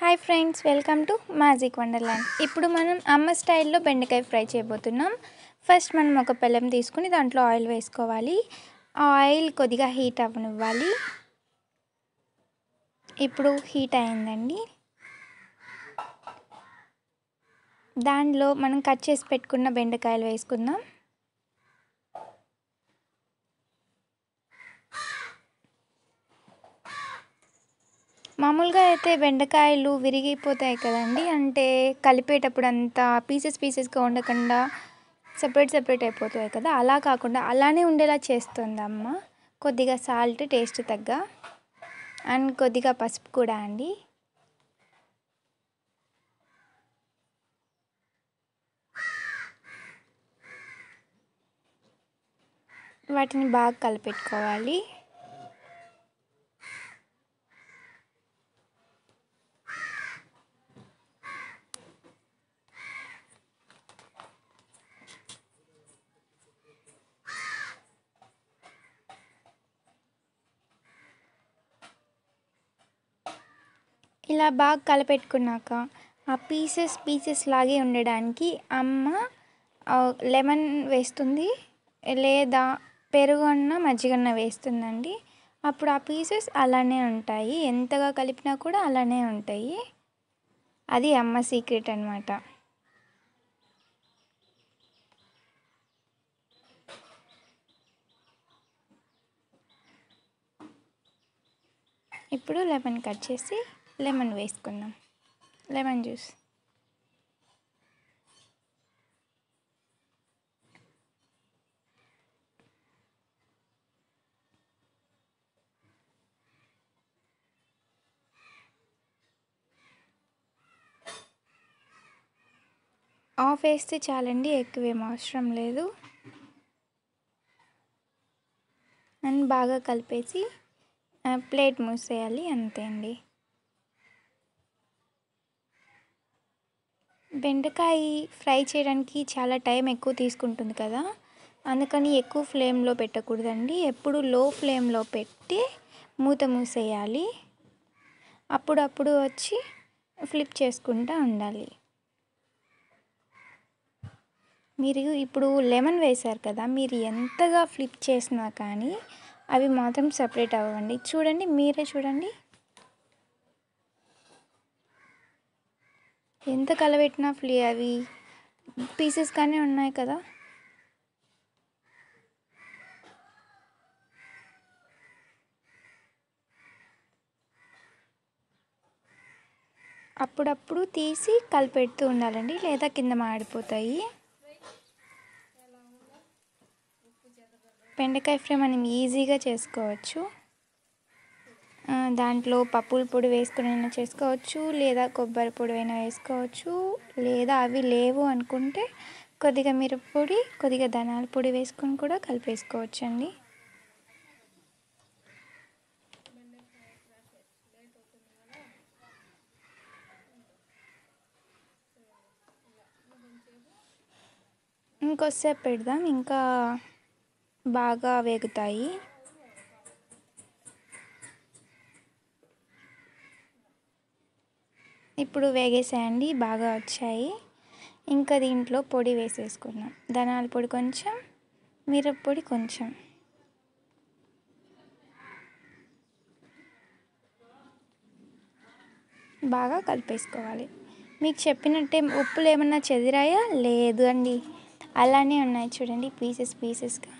hi friends welcome to magic wonderland ఇప్పుడు మనం అమ్మ స్టైల్లో బెండకాయ ఫ్రై చేయబోతున్నాం ఫస్ట్ మనం ఒక పెళ్ళం తీసుకుని దాంట్లో ఆయిల్ వేసుకోవాలి ఆయిల్ కొద్దిగా హీట్ అవ్వనివ్వాలి ఇప్పుడు హీట్ అయిందండి దానిలో మనం కట్ చేసి పెట్టుకున్న బెండకాయలు వేసుకుందాం మామూలుగా అయితే బెండకాయలు విరిగిపోతాయి కదండి అంటే కలిపేటప్పుడు అంతా పీసెస్ పీసెస్గా ఉండకుండా సపరేట్ సపరేట్ అయిపోతాయి కదా అలా కాకుండా అలానే ఉండేలా చేస్తుంది అమ్మ కొద్దిగా సాల్ట్ టేస్ట్ తగ్గ అండ్ కొద్దిగా పసుపు కూడా అండి వాటిని బాగా కలిపెట్టుకోవాలి ఇలా బాగా కలపెట్టుకున్నాక ఆ పీసెస్ పీసెస్ లాగే ఉండడానికి అమ్మ లెమన్ వేస్తుంది లేదా పెరుగన్న మజ్జిగన్న వేస్తుందండి అప్పుడు ఆ పీసెస్ అలానే ఉంటాయి ఎంతగా కలిపినా కూడా అలానే ఉంటాయి అది అమ్మ సీక్రెట్ అనమాట ఇప్పుడు లెమన్ కట్ చేసి లెమన్ వేసుకుందాం లెమన్ జ్యూస్ ఆఫ్ వేస్తే చాలండి ఎక్కువేం అవసరం లేదు అండ్ బాగా కలిపేసి ప్లేట్ మూసేయాలి అంతే అండి బెండకాయ ఫ్రై చేయడానికి చాలా టైం ఎక్కువ తీసుకుంటుంది కదా అందుకని ఎక్కువ ఫ్లేమ్లో పెట్టకూడదండి ఎప్పుడు లో ఫ్లేమ్లో పెట్టి మూత మూసేయాలి అప్పుడప్పుడు వచ్చి ఫ్లిప్ చేసుకుంటూ ఉండాలి మీరు ఇప్పుడు లెమన్ వేశారు కదా మీరు ఎంతగా ఫ్లిప్ చేసినా కానీ అవి మాత్రం సపరేట్ అవ్వండి చూడండి మీరే చూడండి ఎంత కలబెట్టినా ఫ్లీ అవి పీసెస్ కానీ ఉన్నాయి కదా అప్పుడప్పుడు తీసి కలిపెడుతూ ఉండాలండి లేదా కింద మాడిపోతాయి బెండకాయ ఫ్రై మనం ఈజీగా చేసుకోవచ్చు దాంట్లో పప్పుల పొడి అయినా చేసుకోవచ్చు లేదా కొబ్బరి పొడి అయినా వేసుకోవచ్చు లేదా అవి లేవు అనుకుంటే కొద్దిగా మిరప్పొడి కొద్దిగా ధనాల పొడి వేసుకొని కూడా కలిపేసుకోవచ్చండి ఇంకొసేపు పెడదాం ఇంకా బాగా వేగుతాయి ఇప్పుడు వేగేసాయండి బాగా వచ్చాయి ఇంకా దీంట్లో పొడి వేసేసుకున్నాం ధనాల పొడి కొంచెం మిరపొడి కొంచెం బాగా కలిపేసుకోవాలి మీకు చెప్పినట్టే ఉప్పులు ఏమన్నా చెదిరాయా లేదు అండి అలానే ఉన్నాయి చూడండి పీసెస్ పీసెస్గా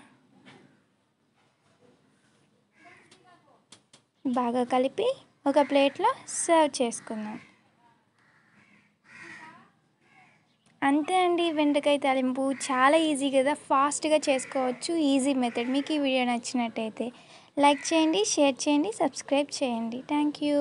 బాగా కలిపి ఒక ప్లేట్లో సర్వ్ చేసుకుందాం అంతే అండి వెండకాయ తాలింపు చాలా ఈజీ కదా ఫాస్ట్గా చేసుకోవచ్చు ఈజీ మెథడ్ మీకు ఈ వీడియో నచ్చినట్టయితే లైక్ చేయండి షేర్ చేయండి సబ్స్క్రైబ్ చేయండి థ్యాంక్ యూ